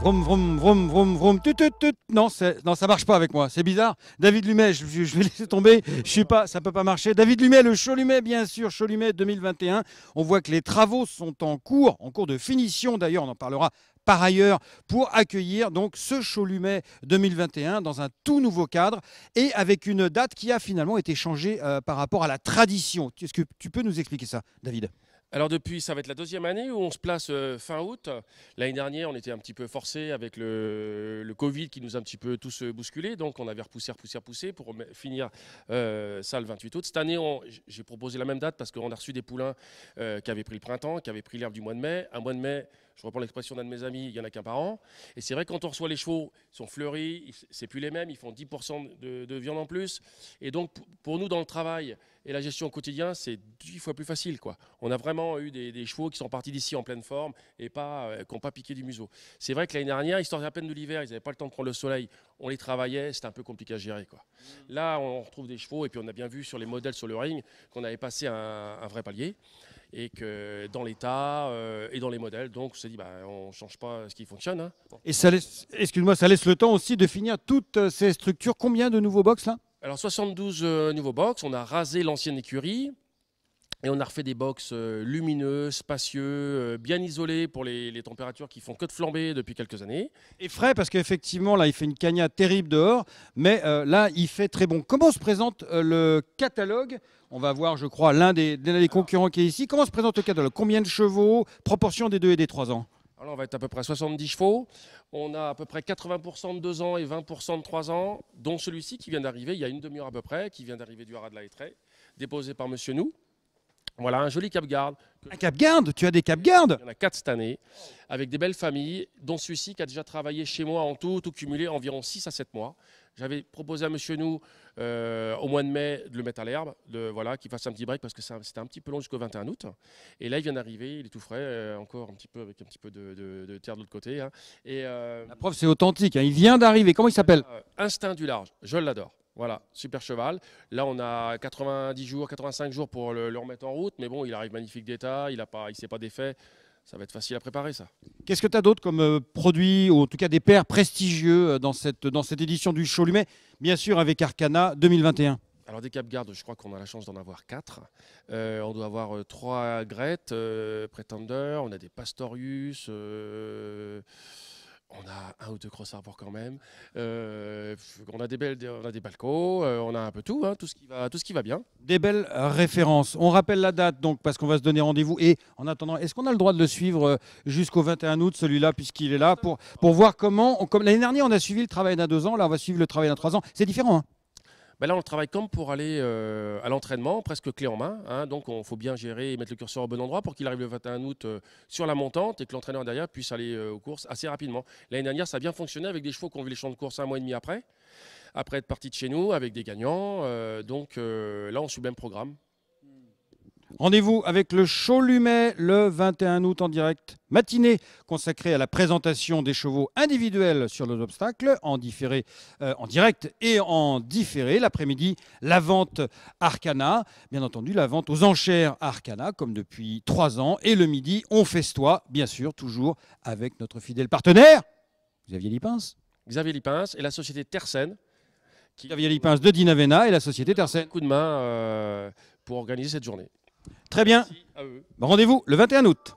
Vroom, vroom, vroom, vroom, vroom. Non, non, ça marche pas avec moi. C'est bizarre. David Lumet, je, je, vais laisser tomber. Je suis pas, ça peut pas marcher. David Lumet, le Cholumet, bien sûr. Cholumet 2021. On voit que les travaux sont en cours, en cours de finition d'ailleurs. On en parlera par ailleurs pour accueillir donc ce Cholumet 2021 dans un tout nouveau cadre et avec une date qui a finalement été changée euh, par rapport à la tradition. Est-ce que tu peux nous expliquer ça, David alors depuis, ça va être la deuxième année où on se place euh, fin août. L'année dernière, on était un petit peu forcé avec le, Covid qui nous a un petit peu tous euh, bousculés. Donc on avait repoussé, repoussé, repoussé pour finir euh, ça le 28 août. Cette année, j'ai proposé la même date parce qu'on a reçu des poulains qui avaient pris le printemps, qui avaient pris l'herbe du mois de mai. Un mois de mai je reprends l'expression d'un de mes amis, il y en a qu'un par an. Et c'est vrai, quand on reçoit les chevaux, ils sont fleuris, c'est plus les mêmes, ils font 10% de, viande en plus. Et donc, pour nous, dans le travail et la gestion au quotidien, c'est 10 fois plus facile. Quoi. On a vraiment eu des, chevaux qui sont partis d'ici en pleine forme et pas, euh, qui n'ont pas piqué du museau. C'est vrai que l'année dernière, histoire à peine de l'hiver, ils n'avaient pas le temps de prendre le soleil. On les travaillait, c'était un peu compliqué à gérer. Quoi. Mmh. Là, on retrouve des chevaux, et puis on a bien vu sur les modèles sur le ring qu'on avait passé un, un vrai palier et que dans l'état euh, et dans les modèles. Donc on s'est dit, bah, on ne change pas ce qui fonctionne. Hein. Et ça laisse, excuse-moi, ça laisse le temps aussi de finir toutes euh, ces structures. Combien de nouveaux box là Alors 72 euh, nouveaux box. On a rasé l'ancienne écurie. Et on a refait des box euh, lumineux, spacieux, euh, bien isolés pour les, températures qui font que de flamber depuis quelques années. Et frais parce qu'effectivement, là, il fait une cagna terrible dehors, mais euh, là, il fait très bon. Comment se présente le catalogue On va voir, je crois, l'un des, concurrents qui est ici. Comment se présente le catalogue Combien de chevaux Proportion des 2 et des 3 ans Alors, on va être à peu près 70 chevaux. On a à peu près 80% de 2 ans et 20% de 3 ans, dont celui-ci qui vient d'arriver il y a une demi-heure à peu près, qui vient d'arriver du Haras de la déposé par Monsieur Nous. Voilà, un joli Cap-Garde. Un Cap-Garde Tu as des Cap-Gardes Il y en a quatre cette année, avec des belles familles, dont celui-ci qui a déjà travaillé chez moi en tout, tout cumulé environ 6 à 7 mois. J'avais proposé à Monsieur Nou, euh, au mois de mai, de le mettre à l'herbe, de, voilà, qu'il fasse un petit break parce que c'était un petit peu long jusqu'au 21 août. Et là, il vient d'arriver, il est tout frais, euh, encore un petit peu avec un petit peu de, terre de l'autre côté. Hein. Et, euh, La preuve, c'est authentique. Hein. Il vient d'arriver. Comment il s'appelle Instinct du large. Je l'adore. Voilà, super cheval. Là, on a 90 jours, 85 jours pour le, remettre en route, mais bon, il arrive magnifique d'état, il ne s'est pas défait. Ça va être facile à préparer, ça. Qu'est-ce que tu as d'autre comme euh, produit, ou en tout cas des paires prestigieux euh, dans cette, dans cette édition du Cholumet, bien sûr avec Arcana 2021 alors des Capgardes, je crois qu'on a la chance d'en avoir quatre. Euh, on doit avoir trois Grettes, Pretender, on a des Pastorius on a un ou deux cross arbres quand même. Euh, on a des belles, on a des balcons. Euh, on a un peu tout, hein, tout ce qui va, tout ce qui va bien. Des belles références. On rappelle la date donc parce qu'on va se donner rendez-vous. Et en attendant, est-ce qu'on a le droit de le suivre euh, jusqu'au 21 août celui-là puisqu'il est là pour pour voir comment. comme l'année dernière, on a suivi le travail d'un deux ans. Là, on va suivre le travail d'un trois ans. C'est différent. Hein. Ben là, on le travaille comme pour aller euh, à l'entraînement, presque clé en main. Hein. donc, il faut bien gérer et mettre le curseur au bon endroit pour qu'il arrive le 21 août euh, sur la montante et que l'entraîneur derrière puisse aller euh, aux courses assez rapidement. L'année dernière, ça a bien fonctionné avec des chevaux qui ont vu les champs de course un mois et demi après, après être partis de chez nous, avec des gagnants. donc là, on suit le même programme. Rendez-vous avec le show le 21 août en direct. Matinée consacrée à la présentation des chevaux individuels sur les obstacles en, différé, euh, en direct et en différé. L'après-midi, la vente Arcana. Bien entendu, la vente aux enchères Arcana, comme depuis trois ans. Et le midi, on festoie, bien sûr, toujours avec notre fidèle partenaire, Xavier Lipins. Xavier Lipins et la société Tercène. Xavier Lipins de Dinavena et la société Un Coup de main euh, pour organiser cette journée. Très bien. Rendez-vous le 21 août.